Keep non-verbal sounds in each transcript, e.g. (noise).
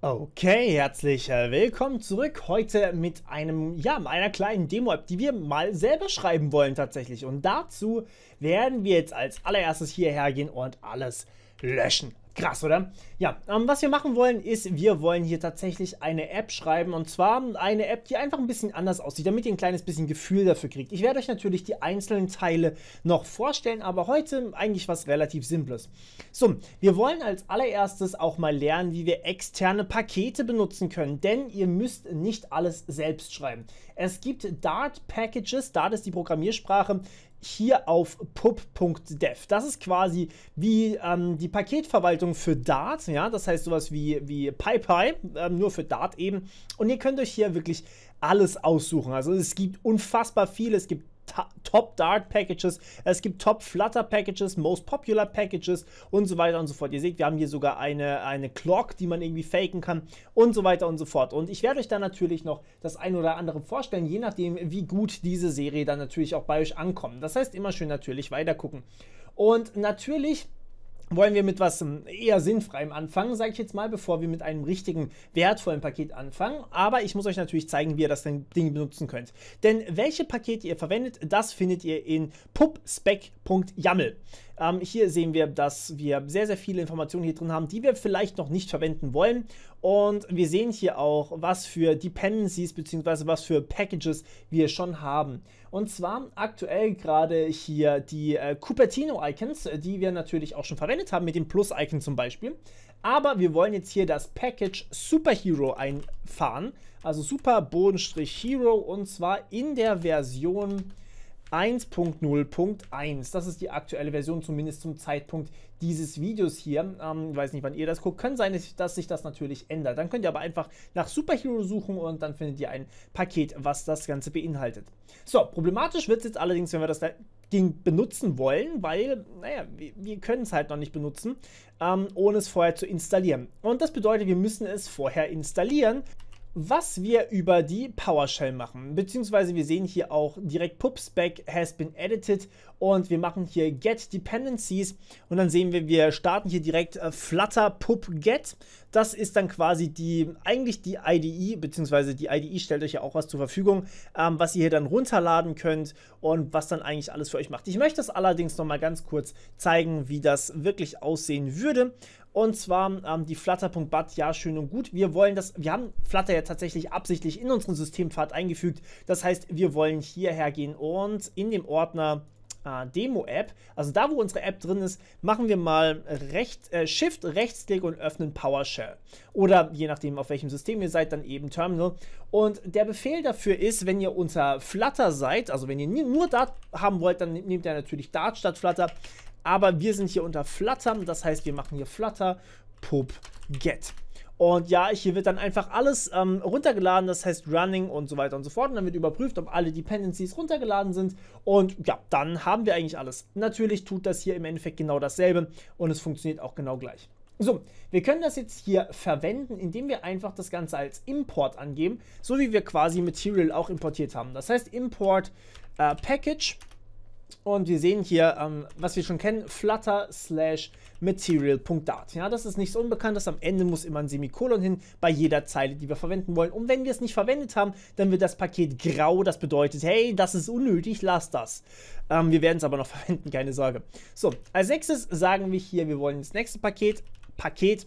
Okay, herzlich äh, willkommen zurück. Heute mit einem, ja, einer kleinen Demo-App, die wir mal selber schreiben wollen tatsächlich. Und dazu werden wir jetzt als allererstes hierher gehen und alles löschen. Krass, oder? Ja, ähm, was wir machen wollen, ist, wir wollen hier tatsächlich eine App schreiben und zwar eine App, die einfach ein bisschen anders aussieht, damit ihr ein kleines bisschen Gefühl dafür kriegt. Ich werde euch natürlich die einzelnen Teile noch vorstellen, aber heute eigentlich was relativ Simples. So, wir wollen als allererstes auch mal lernen, wie wir externe Pakete benutzen können, denn ihr müsst nicht alles selbst schreiben. Es gibt Dart Packages, Dart ist die Programmiersprache, hier auf pub.dev. Das ist quasi wie ähm, die Paketverwaltung für Dart, ja, das heißt sowas wie, wie PyPy, ähm, nur für Dart eben. Und ihr könnt euch hier wirklich alles aussuchen. Also es gibt unfassbar viel. Es gibt Top Dart Packages, es gibt Top Flutter Packages, Most Popular Packages und so weiter und so fort. Ihr seht, wir haben hier sogar eine, eine Clock, die man irgendwie faken kann und so weiter und so fort. Und ich werde euch dann natürlich noch das ein oder andere vorstellen, je nachdem, wie gut diese Serie dann natürlich auch bei euch ankommt. Das heißt, immer schön natürlich weiter gucken. Und natürlich wollen wir mit was ähm, eher sinnfreiem anfangen, sage ich jetzt mal, bevor wir mit einem richtigen wertvollen Paket anfangen. Aber ich muss euch natürlich zeigen, wie ihr das Ding benutzen könnt. Denn welche Pakete ihr verwendet, das findet ihr in pubspec.yaml. Ähm, hier sehen wir, dass wir sehr, sehr viele Informationen hier drin haben, die wir vielleicht noch nicht verwenden wollen. Und wir sehen hier auch, was für Dependencies bzw. was für Packages wir schon haben. Und zwar aktuell gerade hier die äh, Cupertino-Icons, äh, die wir natürlich auch schon verwendet haben, mit dem Plus-Icon zum Beispiel. Aber wir wollen jetzt hier das Package Superhero einfahren, also Super-Hero und zwar in der Version 1.0.1. Das ist die aktuelle Version, zumindest zum Zeitpunkt dieses Videos hier. Ähm, ich weiß nicht, wann ihr das guckt. Kann sein, dass sich das natürlich ändert. Dann könnt ihr aber einfach nach Superhero suchen und dann findet ihr ein Paket, was das Ganze beinhaltet. So, problematisch wird es jetzt allerdings, wenn wir das Ding benutzen wollen, weil, naja, wir, wir können es halt noch nicht benutzen, ähm, ohne es vorher zu installieren. Und das bedeutet, wir müssen es vorher installieren was wir über die PowerShell machen. Beziehungsweise wir sehen hier auch direkt pubspec has been edited und wir machen hier get dependencies und dann sehen wir, wir starten hier direkt äh, flutter pub get. Das ist dann quasi die, eigentlich die IDE, beziehungsweise die IDE stellt euch ja auch was zur Verfügung, ähm, was ihr hier dann runterladen könnt und was dann eigentlich alles für euch macht. Ich möchte das allerdings nochmal ganz kurz zeigen, wie das wirklich aussehen würde. Und zwar ähm, die Flutter.bat, ja, schön und gut. Wir wollen das, wir haben Flutter ja tatsächlich absichtlich in unseren Systempfad eingefügt. Das heißt, wir wollen hierher gehen und in dem Ordner äh, Demo-App, also da, wo unsere App drin ist, machen wir mal recht, äh, Shift, Rechtsklick und öffnen PowerShell. Oder je nachdem, auf welchem System ihr seid, dann eben Terminal. Und der Befehl dafür ist, wenn ihr unter Flutter seid, also wenn ihr nur Dart haben wollt, dann nehmt ihr natürlich Dart statt Flutter. Aber wir sind hier unter Fluttern, das heißt, wir machen hier Flutter pub get. Und ja, hier wird dann einfach alles ähm, runtergeladen, das heißt Running und so weiter und so fort. Und dann wird überprüft, ob alle Dependencies runtergeladen sind. Und ja, dann haben wir eigentlich alles. Natürlich tut das hier im Endeffekt genau dasselbe und es funktioniert auch genau gleich. So, wir können das jetzt hier verwenden, indem wir einfach das Ganze als Import angeben, so wie wir quasi Material auch importiert haben. Das heißt Import äh, Package und wir sehen hier, ähm, was wir schon kennen, Flutter slash Material.dart. Ja, das ist nichts Unbekanntes. Am Ende muss immer ein Semikolon hin bei jeder Zeile, die wir verwenden wollen. Und wenn wir es nicht verwendet haben, dann wird das Paket grau. Das bedeutet, hey, das ist unnötig, lass das. Ähm, wir werden es aber noch (laughs) verwenden, keine Sorge. So, als nächstes sagen wir hier, wir wollen das nächste Paket, Paket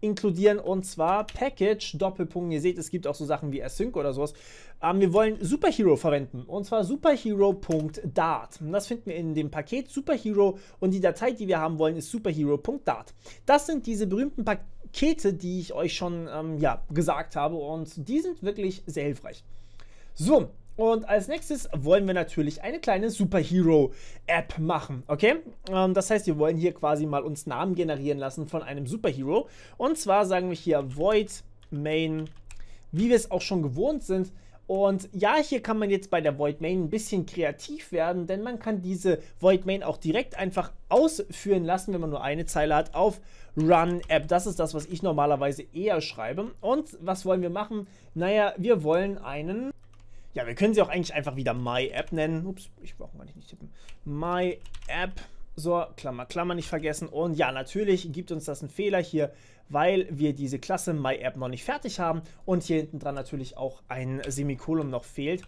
inkludieren und zwar Package Doppelpunkt. Ihr seht, es gibt auch so Sachen wie Async oder sowas. Ähm, wir wollen Superhero verwenden und zwar Superhero.dart. Das finden wir in dem Paket Superhero und die Datei, die wir haben wollen, ist Superhero.dart. Das sind diese berühmten Pakete, die ich euch schon ähm, ja, gesagt habe und die sind wirklich sehr hilfreich. So, und als nächstes wollen wir natürlich eine kleine Superhero-App machen, okay? Ähm, das heißt, wir wollen hier quasi mal uns Namen generieren lassen von einem Superhero. Und zwar sagen wir hier Void Main, wie wir es auch schon gewohnt sind. Und ja, hier kann man jetzt bei der Void Main ein bisschen kreativ werden, denn man kann diese Void Main auch direkt einfach ausführen lassen, wenn man nur eine Zeile hat, auf Run App. Das ist das, was ich normalerweise eher schreibe. Und was wollen wir machen? Naja, wir wollen einen ja, wir können sie auch eigentlich einfach wieder My App nennen. Ups, ich brauche gar nicht, tippen. My App. So, Klammer, Klammer nicht vergessen. Und ja, natürlich gibt uns das einen Fehler hier, weil wir diese Klasse MyApp noch nicht fertig haben und hier hinten dran natürlich auch ein Semikolon noch fehlt.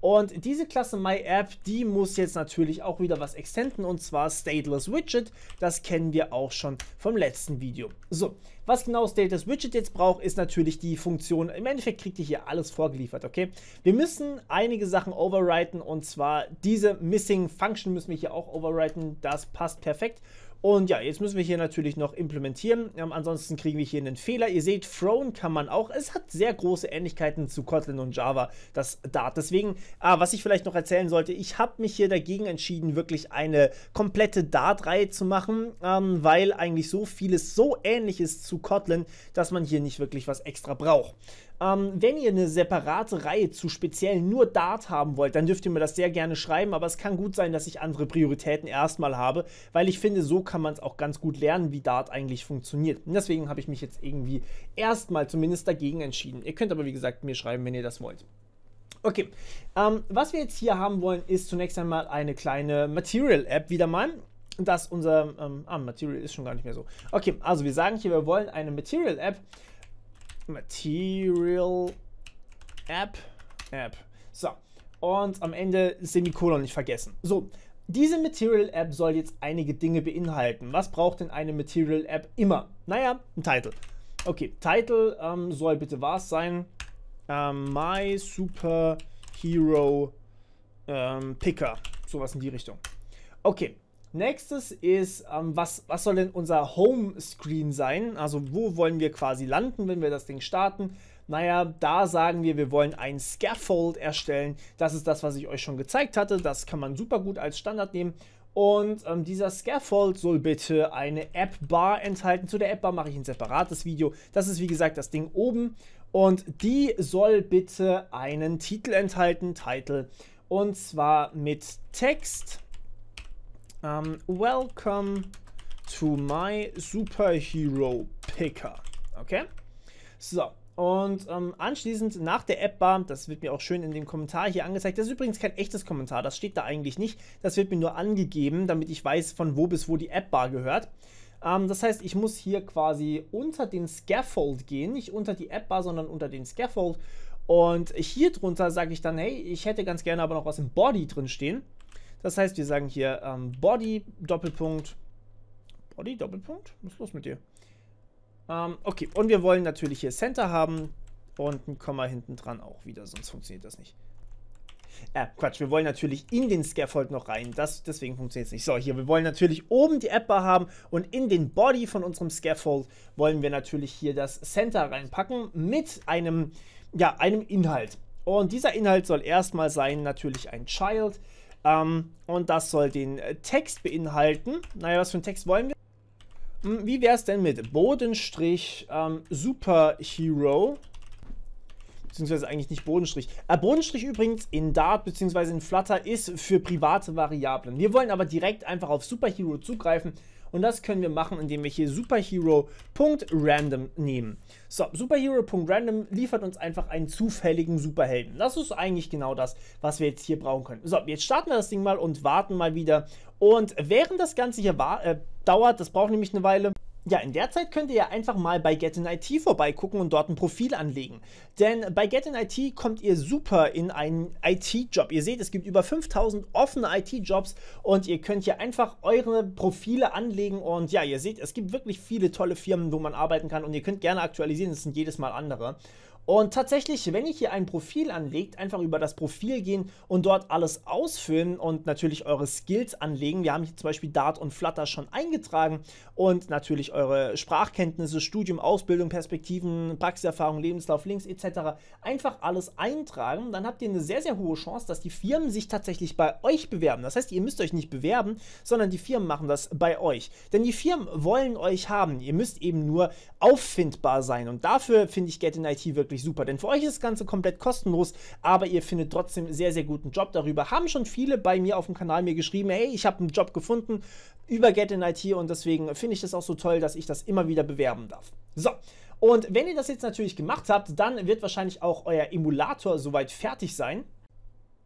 Und diese Klasse MyApp, die muss jetzt natürlich auch wieder was extenden und zwar Stateless Widget. Das kennen wir auch schon vom letzten Video. So, was genau Stateless Widget jetzt braucht, ist natürlich die Funktion. Im Endeffekt kriegt ihr hier alles vorgeliefert, okay? Wir müssen einige Sachen overwriten und zwar diese Missing Function müssen wir hier auch overwriten. Das passt perfekt. Und ja, jetzt müssen wir hier natürlich noch implementieren. Ähm, ansonsten kriegen wir hier einen Fehler. Ihr seht, Throne kann man auch. Es hat sehr große Ähnlichkeiten zu Kotlin und Java, das Dart. Deswegen, ah, was ich vielleicht noch erzählen sollte, ich habe mich hier dagegen entschieden, wirklich eine komplette Dart-Reihe zu machen, ähm, weil eigentlich so vieles so ähnlich ist zu Kotlin, dass man hier nicht wirklich was extra braucht. Ähm, wenn ihr eine separate Reihe zu speziell nur Dart haben wollt, dann dürft ihr mir das sehr gerne schreiben, aber es kann gut sein, dass ich andere Prioritäten erstmal habe, weil ich finde, so kann man es auch ganz gut lernen, wie Dart eigentlich funktioniert. Und deswegen habe ich mich jetzt irgendwie erstmal zumindest dagegen entschieden. Ihr könnt aber, wie gesagt, mir schreiben, wenn ihr das wollt. Okay, ähm, was wir jetzt hier haben wollen, ist zunächst einmal eine kleine Material-App wieder mal dass unser ähm, ah, Material ist schon gar nicht mehr so. Okay, also wir sagen hier, wir wollen eine Material-App, Material App. App. So. Und am Ende Semikolon nicht vergessen. So, diese Material App soll jetzt einige Dinge beinhalten. Was braucht denn eine Material App immer? Naja, ein Titel. Okay, Titel ähm, soll bitte was sein? Ähm, My Superhero ähm, Picker. Sowas in die Richtung. Okay, Nächstes ist, ähm, was, was soll denn unser Home-Screen sein? Also wo wollen wir quasi landen, wenn wir das Ding starten? Naja, da sagen wir, wir wollen ein Scaffold erstellen. Das ist das, was ich euch schon gezeigt hatte. Das kann man super gut als Standard nehmen. Und ähm, dieser Scaffold soll bitte eine App-Bar enthalten. Zu der App-Bar mache ich ein separates Video. Das ist wie gesagt das Ding oben. Und die soll bitte einen Titel enthalten, Title. Und zwar mit Text. Um, ähm, welcome to my Superhero Picker. Okay? So. Und ähm, anschließend nach der App-Bar, das wird mir auch schön in dem Kommentar hier angezeigt, das ist übrigens kein echtes Kommentar, das steht da eigentlich nicht, das wird mir nur angegeben, damit ich weiß, von wo bis wo die App-Bar gehört. Ähm, das heißt, ich muss hier quasi unter den Scaffold gehen, nicht unter die App-Bar, sondern unter den Scaffold. Und hier drunter sage ich dann, hey, ich hätte ganz gerne aber noch was im Body drin stehen. Das heißt, wir sagen hier ähm, Body Doppelpunkt. Body Doppelpunkt? Was ist los mit dir? Ähm, okay, und wir wollen natürlich hier Center haben und ein Komma hinten dran auch wieder, sonst funktioniert das nicht. Äh, Quatsch, wir wollen natürlich in den Scaffold noch rein, das, deswegen funktioniert es nicht. So, hier, wir wollen natürlich oben die App-Bar haben und in den Body von unserem Scaffold wollen wir natürlich hier das Center reinpacken mit einem, ja, einem Inhalt. Und dieser Inhalt soll erstmal sein natürlich ein Child ähm, und das soll den äh, Text beinhalten. Naja, was für einen Text wollen wir? Hm, wie wäre es denn mit Bodenstrich ähm, Superhero? Beziehungsweise eigentlich nicht Bodenstrich. Äh, Bodenstrich übrigens in Dart bzw. in Flutter ist für private Variablen. Wir wollen aber direkt einfach auf Superhero zugreifen. Und das können wir machen, indem wir hier Superhero.random nehmen. So, Superhero.random liefert uns einfach einen zufälligen Superhelden. Das ist eigentlich genau das, was wir jetzt hier brauchen können. So, jetzt starten wir das Ding mal und warten mal wieder. Und während das Ganze hier war, äh, dauert, das braucht nämlich eine Weile, ja, in der Zeit könnt ihr ja einfach mal bei Get in IT vorbeigucken und dort ein Profil anlegen. Denn bei Get in IT kommt ihr super in einen IT-Job. Ihr seht, es gibt über 5000 offene IT-Jobs und ihr könnt hier einfach eure Profile anlegen. Und ja, ihr seht, es gibt wirklich viele tolle Firmen, wo man arbeiten kann und ihr könnt gerne aktualisieren. Es sind jedes Mal andere. Und tatsächlich, wenn ihr hier ein Profil anlegt, einfach über das Profil gehen und dort alles ausfüllen und natürlich eure Skills anlegen. Wir haben hier zum Beispiel Dart und Flutter schon eingetragen und natürlich eure Sprachkenntnisse, Studium, Ausbildung, Perspektiven, Praxiserfahrung, Lebenslauf, Links etc. Einfach alles eintragen. Dann habt ihr eine sehr, sehr hohe Chance, dass die Firmen sich tatsächlich bei euch bewerben. Das heißt, ihr müsst euch nicht bewerben, sondern die Firmen machen das bei euch. Denn die Firmen wollen euch haben. Ihr müsst eben nur auffindbar sein. Und dafür finde ich Get in IT wirklich wirklich super, denn für euch ist das Ganze komplett kostenlos, aber ihr findet trotzdem sehr, sehr guten Job darüber. Haben schon viele bei mir auf dem Kanal mir geschrieben, hey, ich habe einen Job gefunden über Get in IT und deswegen finde ich das auch so toll, dass ich das immer wieder bewerben darf. So, und wenn ihr das jetzt natürlich gemacht habt, dann wird wahrscheinlich auch euer Emulator soweit fertig sein.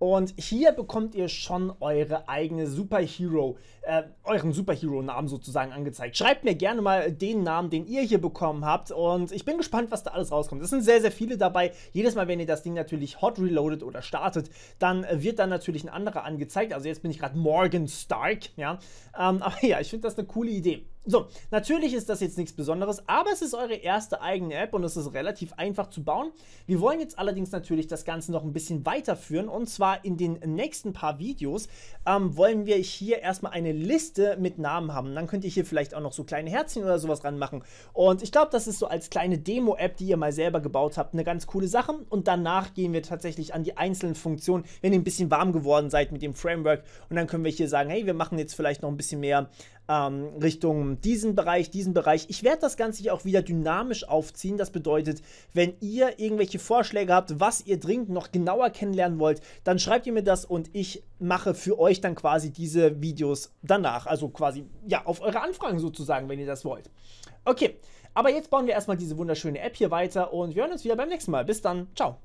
Und hier bekommt ihr schon eure eigene Superhero, äh, euren Superhero-Namen sozusagen angezeigt. Schreibt mir gerne mal den Namen, den ihr hier bekommen habt. Und ich bin gespannt, was da alles rauskommt. Es sind sehr, sehr viele dabei. Jedes Mal, wenn ihr das Ding natürlich hot reloadet oder startet, dann wird da natürlich ein anderer angezeigt. Also jetzt bin ich gerade Morgan Stark, ja. Ähm, aber ja, ich finde das eine coole Idee. So, natürlich ist das jetzt nichts Besonderes, aber es ist eure erste eigene App und es ist relativ einfach zu bauen. Wir wollen jetzt allerdings natürlich das Ganze noch ein bisschen weiterführen und zwar in den nächsten paar Videos ähm, wollen wir hier erstmal eine Liste mit Namen haben. Dann könnt ihr hier vielleicht auch noch so kleine Herzchen oder sowas ranmachen. Und ich glaube, das ist so als kleine Demo-App, die ihr mal selber gebaut habt, eine ganz coole Sache. Und danach gehen wir tatsächlich an die einzelnen Funktionen, wenn ihr ein bisschen warm geworden seid mit dem Framework. Und dann können wir hier sagen, hey, wir machen jetzt vielleicht noch ein bisschen mehr ähm, Richtung diesen Bereich, diesen Bereich. Ich werde das Ganze hier auch wieder dynamisch aufziehen. Das bedeutet, wenn ihr irgendwelche Vorschläge habt, was ihr dringend noch genauer kennenlernen wollt, dann schreibt ihr mir das und ich mache für euch dann quasi diese Videos danach. Also quasi, ja, auf eure Anfragen sozusagen, wenn ihr das wollt. Okay, aber jetzt bauen wir erstmal diese wunderschöne App hier weiter und wir hören uns wieder beim nächsten Mal. Bis dann, ciao.